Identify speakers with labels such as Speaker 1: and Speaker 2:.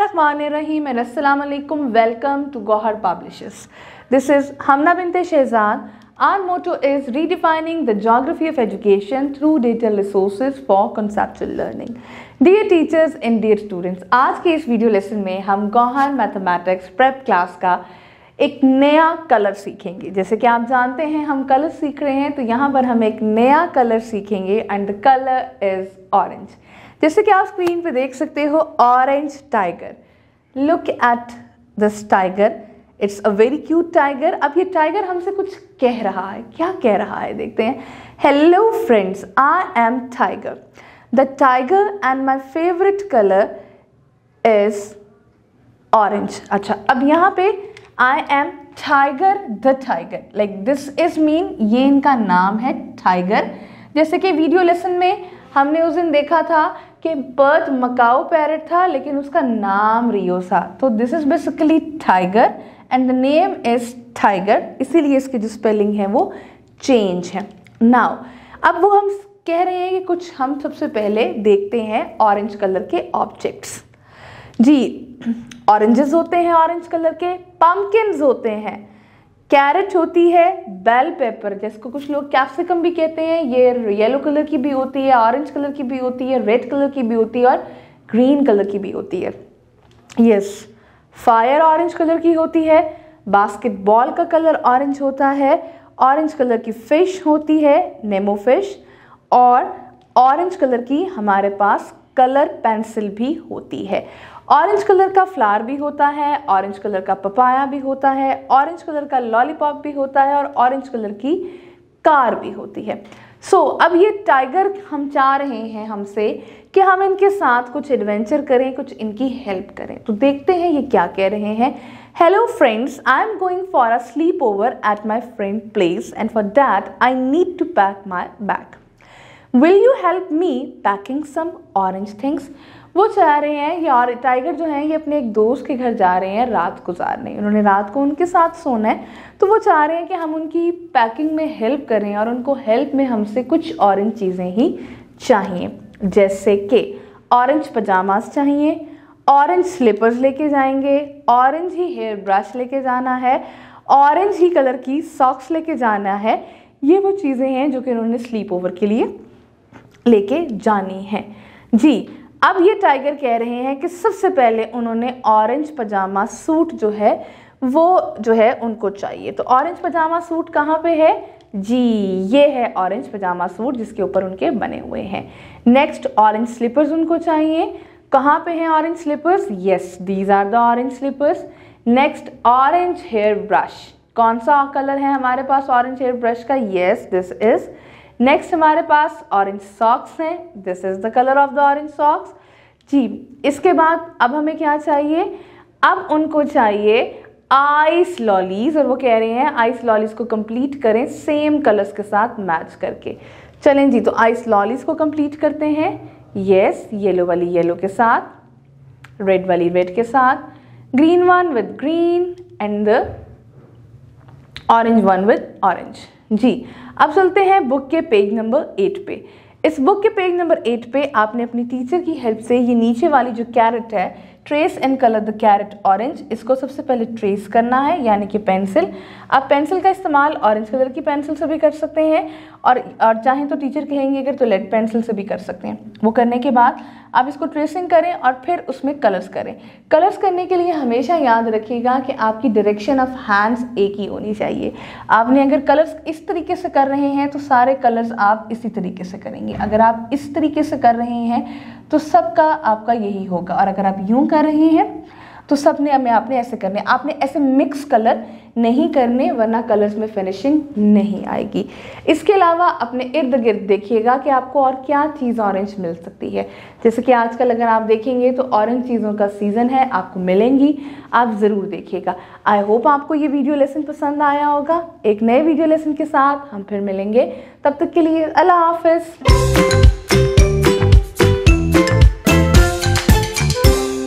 Speaker 1: बिस्मिल्लाम welcome to Gauhar publishers this is Hamna Binte Shezan our motto is redefining the geography of education through digital resources for conceptual learning dear teachers and dear students आज के इस video lesson में हम Gauhar mathematics prep class का एक नया colour सीखेंगे जैसे कि आप जानते हैं हम कलर सीख रहे हैं तो यहाँ पर हम एक नया कलर सीखेंगे and the colour is orange जैसे कि आप स्क्रीन पे देख सकते हो orange tiger look at this tiger it's a very cute tiger अब ये टाइगर हमसे कुछ कह रहा है क्या कह रहा है देखते हैं hello friends I am tiger the tiger and my favourite colour is orange अच्छा अब यहाँ पे I am tiger the tiger like this is mean ये इनका नाम है टाइगर जैसे कि वीडियो लेसन में हमने उस दिन देखा था कि बर्थ मकाओ पैरट था लेकिन उसका नाम रियोसा तो this is basically tiger and the name is tiger इसीलिए इसकी जो स्पेलिंग है वो चेंज है नाउ अब वो हम कह रहे हैं कि कुछ हम सबसे पहले देखते हैं ऑरेंज कलर के ऑब्जेक्ट्स जी ऑरेंजेस होते हैं ऑरेंज कलर के पम्पकिन होते हैं कैरेट होती है बेल पेपर जिसको कुछ लोग कैप्सिकम भी कहते हैं ये येलो कलर की भी होती है ऑरेंज कलर की भी होती है रेड कलर की भी होती है और ग्रीन कलर की भी होती है यस फायर ऑरेंज कलर की होती है बास्केटबॉल का कलर ऑरेंज होता है ऑरेंज कलर की फ़िश होती है नेमो फिश और ऑरेंज कलर की हमारे पास कलर पेंसिल भी होती है ऑरेंज कलर का फ्लावर भी होता है ऑरेंज कलर का पपाया भी होता है ऑरेंज कलर का लॉलीपॉप भी होता है और ऑरेंज कलर की कार भी होती है सो so, अब ये टाइगर हम चाह रहे हैं हमसे कि हम इनके साथ कुछ एडवेंचर करें कुछ इनकी हेल्प करें तो देखते हैं ये क्या कह रहे हैं hello friends I am going for a sleepover at my friend place and for that I need to pack my bag will you help me packing some orange things वो जा रहे हैं ये और टाइगर जो हैं ये अपने एक दोस्त के घर जा रहे हैं रात गुजारने उन्होंने रात को उनके साथ सोना है तो वो चाह रहे हैं कि हम उनकी पैकिंग में हेल्प करें और उनको हेल्प में हमसे कुछ ऑरेंज चीज़ें ही चाहिए जैसे कि ऑरेंज पजामास चाहिए ऑरेंज स्लीपर्स लेके जाएंगे ऑरेंज ही हेयर ब्रश लेके जाना है ऑरेंज ही कलर की सॉक्स लेके जाना है ये वो चीज़ें हैं जो कि उन्होंने स्लीप ओवर के लिए लेके जानी है जी अब ये टाइगर कह रहे हैं कि सबसे पहले उन्होंने ऑरेंज पजामा सूट जो है वो जो है उनको चाहिए तो ऑरेंज पजामा सूट कहाँ पे है जी ये है ऑरेंज पजामा सूट जिसके ऊपर उनके बने हुए हैं नेक्स्ट ऑरेंज स्लीपर्स उनको चाहिए कहाँ पे हैं orange slippers yes these are the orange slippers next orange hair brush कौन सा कलर है हमारे पास ऑरेंज हेयर ब्रश का यस दिस इज़ नेक्स्ट हमारे पास ऑरेंज सॉक्स हैं this is the colour of the orange socks जी इसके बाद अब हमें क्या चाहिए अब उनको चाहिए आइस लॉलीज और वो कह रहे हैं आइस लॉलीज को कंप्लीट करें सेम कलर्स के साथ मैच करके चलें जी तो आइस लॉलीज को कंप्लीट करते हैं येस येलो वाली येलो के साथ रेड वाली रेड के साथ green one with green and the orange one with orange जी अब चलते हैं बुक के पेज नंबर एट पे इस बुक के पेज नंबर एट पे आपने अपनी टीचर की हेल्प से ये नीचे वाली जो कैरेट है trace and colour the carrot orange इसको सबसे पहले ट्रेस करना है यानी कि पेंसिल आप पेंसिल का इस्तेमाल ऑरेंज कलर की पेंसिल से भी कर सकते हैं और और चाहें तो टीचर कहेंगे अगर तो लेड पेंसिल से भी कर सकते हैं वो करने के बाद आप इसको ट्रेसिंग करें और फिर उसमें कलर्स करें कलर्स करने के लिए हमेशा याद रखिएगा कि आपकी डायरेक्शन ऑफ हैंड्स एक ही होनी चाहिए आपने अगर कलर्स इस तरीके से कर रहे हैं तो सारे कलर्स आप इसी तरीके से करेंगे अगर आप इस तरीके से कर रहे हैं तो सबका आपका यही होगा और अगर आप यूँ कर रहे हैं तो सब ने हमें आपने ऐसे करने आपने ऐसे मिक्स कलर नहीं करने वरना कलर्स में फिनिशिंग नहीं आएगी इसके अलावा अपने इर्द गिर्द देखिएगा कि आपको और क्या चीज़ ऑरेंज मिल सकती है जैसे कि आजकल अगर आप देखेंगे तो ऑरेंज चीज़ों का सीज़न है आपको मिलेंगी आप ज़रूर देखिएगा आई होप आपको ये वीडियो लेसन पसंद आया होगा एक नए वीडियो लेसन के साथ हम फिर मिलेंगे तब तक के लिए अल्लाह हाफ